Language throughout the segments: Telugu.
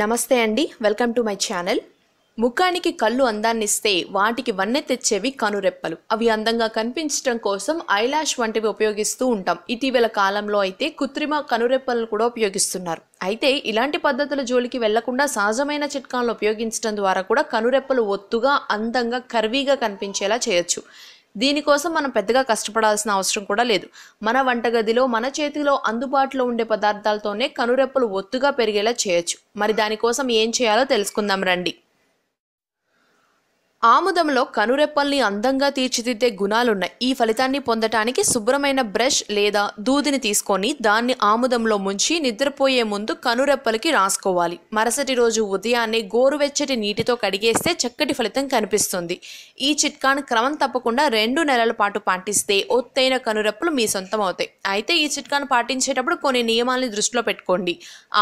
నమస్తే అండి వెల్కమ్ టు మై ఛానల్ ముఖానికి కళ్ళు అందాన్నిస్తే వాటికి వన్నె తెచ్చేవి కనురెప్పలు అవి అందంగా కనిపించడం కోసం ఐలాష్ వంటివి ఉపయోగిస్తూ ఉంటాం ఇటీవల కాలంలో అయితే కృత్రిమ కనురెప్పలను కూడా ఉపయోగిస్తున్నారు అయితే ఇలాంటి పద్ధతుల జోలికి వెళ్లకుండా సహజమైన చిట్కాలను ఉపయోగించడం ద్వారా కూడా కనురెప్పలు ఒత్తుగా అందంగా కర్వీగా కనిపించేలా చేయొచ్చు దీనికోసం మనం పెద్దగా కష్టపడాల్సిన అవసరం కూడా లేదు మన వంటగదిలో మన చేతిలో అందుబాటులో ఉండే పదార్థాలతోనే కనురెప్పలు ఒత్తుగా పెరిగేలా చేయొచ్చు మరి దానికోసం ఏం చేయాలో తెలుసుకుందాం రండి ఆముదంలో కనురెప్పల్ని అందంగా తీర్చిదిద్దే గుణాలున్నాయి ఈ ఫలితాన్ని పొందటానికి శుభ్రమైన బ్రష్ లేదా దూదిని తీసుకొని దాన్ని ఆముదంలో ముంచి నిద్రపోయే ముందు కనురెప్పలకి రాసుకోవాలి మరుసటి రోజు ఉదయాన్నే గోరువెచ్చటి నీటితో కడిగేస్తే చక్కటి ఫలితం కనిపిస్తుంది ఈ చిట్కాను క్రమం తప్పకుండా రెండు నెలల పాటు పాటిస్తే ఒత్తైన కనురెప్పలు మీ సొంతం అవుతాయి అయితే ఈ చిట్కాను పాటించేటప్పుడు కొన్ని నియమాల్ని దృష్టిలో పెట్టుకోండి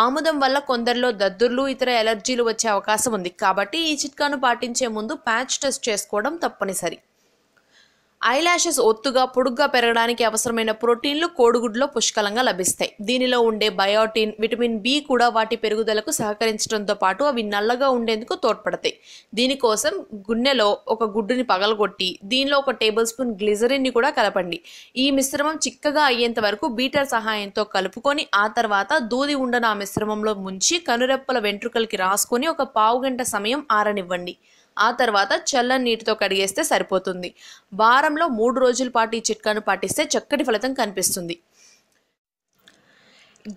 ఆముదం వల్ల కొందరిలో దద్దుర్లు ఇతర ఎలర్జీలు వచ్చే అవకాశం ఉంది కాబట్టి ఈ చిట్కాను పాటించే ముందు ప్యాచ్ మ్యాచ్ టెస్ట్ చేసుకోవడం తప్పనిసరి ఐలాషెస్ ఒత్తుగా పొడుగ్గా పెరగడానికి అవసరమైన ప్రోటీన్లు కోడిగుడ్లో పుష్కలంగా లభిస్తాయి దీనిలో ఉండే బయోటిన్ విటమిన్ బి కూడా వాటి పెరుగుదలకు సహకరించడంతో పాటు అవి నల్లగా ఉండేందుకు తోడ్పడతాయి దీనికోసం గున్నెలో ఒక గుడ్డుని పగలగొట్టి దీనిలో ఒక టేబుల్ స్పూన్ గ్లిజరిన్ని కూడా కలపండి ఈ మిశ్రమం చిక్కగా అయ్యేంత వరకు బీటర్ సహాయంతో కలుపుకొని ఆ తర్వాత దూది ఉండన ఆ మిశ్రమంలో ముంచి కనురెప్పల వెంట్రుకలకి రాసుకొని ఒక పావు గంట సమయం ఆరనివ్వండి ఆ తర్వాత చల్లని నీటితో కడిగేస్తే సరిపోతుంది వారంలో మూడు రోజుల పాటు ఈ చిట్కాను పాటిస్తే చక్కటి ఫలితం కనిపిస్తుంది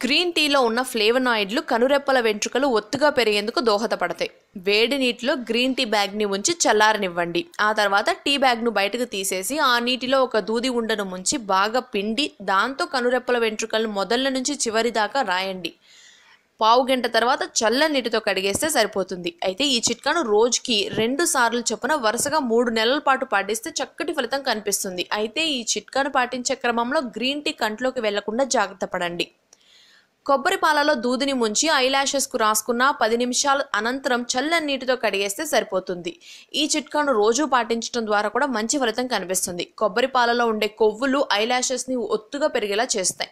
గ్రీన్ టీలో ఉన్న ఫ్లేవనాయిడ్లు కనురెప్పల వెంట్రుకలు ఒత్తుగా పెరిగేందుకు దోహదపడతాయి వేడి నీటిలో గ్రీన్ టీ బ్యాగ్ని ఉంచి చల్లారనివ్వండి ఆ తర్వాత టీ బ్యాగ్ను బయటకు తీసేసి ఆ నీటిలో ఒక దూది ఉండను ముంచి బాగా పిండి దాంతో కనురెప్పల వెంట్రుకలను మొదళ్ళ నుంచి చివరి దాకా రాయండి పావు గంట తర్వాత నీటితో కడిగేస్తే సరిపోతుంది అయితే ఈ చిట్కాను రోజుకి రెండు సార్లు చొప్పున వరుసగా మూడు నెలల పాటు పాటిస్తే చక్కటి ఫలితం కనిపిస్తుంది అయితే ఈ చిట్కాను పాటించే క్రమంలో గ్రీన్ టీ కంట్లోకి వెళ్లకుండా జాగ్రత్త పడండి కొబ్బరి పాలలో దూదిని ముంచి ఐలాషెస్కు రాసుకున్న పది నిమిషాల అనంతరం చల్లని నీటితో కడిగేస్తే సరిపోతుంది ఈ చిట్కాను రోజు పాటించడం ద్వారా కూడా మంచి ఫలితం కనిపిస్తుంది కొబ్బరి పాలలో ఉండే కొవ్వులు ఐలాషెస్ని ఒత్తుగా పెరిగేలా చేస్తాయి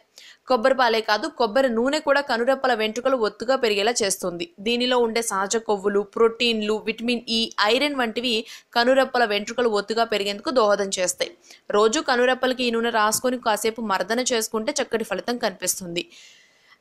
కొబ్బరి పాలే కాదు కొబ్బరి నూనె కూడా కనురెప్పల వెంట్రుకలు ఒత్తుగా పెరిగేలా చేస్తుంది దీనిలో ఉండే సహజ కొవ్వులు ప్రోటీన్లు విటమిన్ ఈ e, ఐరన్ వంటివి కనురెప్పల వెంట్రుకలు ఒత్తుగా పెరిగేందుకు దోహదం చేస్తాయి రోజు కనురెప్పలకి ఈ నూనె రాసుకొని కాసేపు మర్దన చేసుకుంటే చక్కటి ఫలితం కనిపిస్తుంది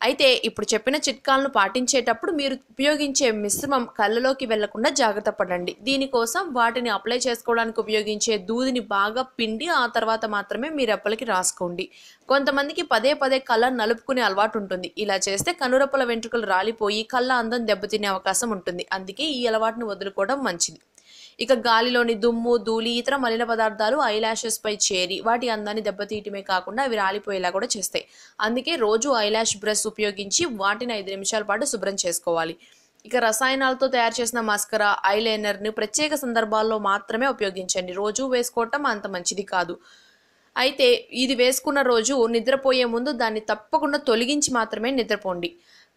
అయితే ఇప్పుడు చెప్పిన చిట్కాలను పాటించేటప్పుడు మీరు ఉపయోగించే మిశ్రమం కళ్ళలోకి వెళ్లకుండా జాగ్రత్త పడండి దీనికోసం వాటిని అప్లై చేసుకోవడానికి ఉపయోగించే దూదిని బాగా పిండి ఆ తర్వాత మాత్రమే మీరు రెప్పలకి రాసుకోండి కొంతమందికి పదే పదే కళ్ళ నలుపుకునే అలవాటు ఉంటుంది ఇలా చేస్తే కనురెప్పల వెంట్రుకలు రాలిపోయి కళ్ళ అందం దెబ్బతినే అవకాశం ఉంటుంది అందుకే ఈ అలవాటును వదులుకోవడం మంచిది ఇక గాలిలోని దుమ్ము ధూళి ఇతర మలిన పదార్థాలు ఐ పై చేరి వాటి అందాన్ని దెబ్బతీయటమే కాకుండా అవి రాలిపోయేలా కూడా చేస్తాయి అందుకే రోజు ఐలాష్ బ్రష్ ఉపయోగించి వాటిని ఐదు నిమిషాల పాటు శుభ్రం చేసుకోవాలి ఇక రసాయనాలతో తయారు చేసిన మస్కరా ఐలైనర్ని ప్రత్యేక సందర్భాల్లో మాత్రమే ఉపయోగించండి రోజు వేసుకోవటం అంత మంచిది కాదు అయితే ఇది వేసుకున్న రోజు నిద్రపోయే ముందు దాన్ని తప్పకుండా తొలగించి మాత్రమే నిద్రపోండి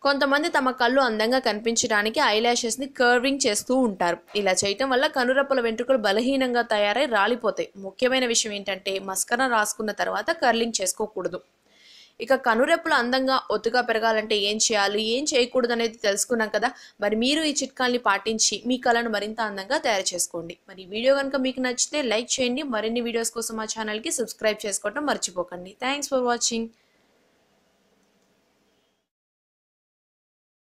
కొంతమంది తమ కళ్ళు అందంగా కనిపించడానికి ఐలాషెస్ని కర్వింగ్ చేస్తూ ఉంటారు ఇలా చేయటం వల్ల కనురప్పల వెంట్రుకలు బలహీనంగా తయారై రాలిపోతాయి ముఖ్యమైన విషయం ఏంటంటే మస్కరం రాసుకున్న తర్వాత కర్లింగ్ చేసుకోకూడదు ఇక కనురెప్పలు అందంగా ఒత్తుగా పెరగాలంటే ఏం చేయాలి ఏం చేయకూడదు అనేది తెలుసుకున్నాం కదా మరి మీరు ఈ చిట్కాల్ని పాటించి మీ కళను మరింత అందంగా తయారు చేసుకోండి మరి వీడియో కనుక మీకు నచ్చితే లైక్ చేయండి మరిన్ని వీడియోస్ కోసం మా ఛానల్కి సబ్స్క్రైబ్ చేసుకోవడం మర్చిపోకండి థ్యాంక్స్ ఫర్ వాచింగ్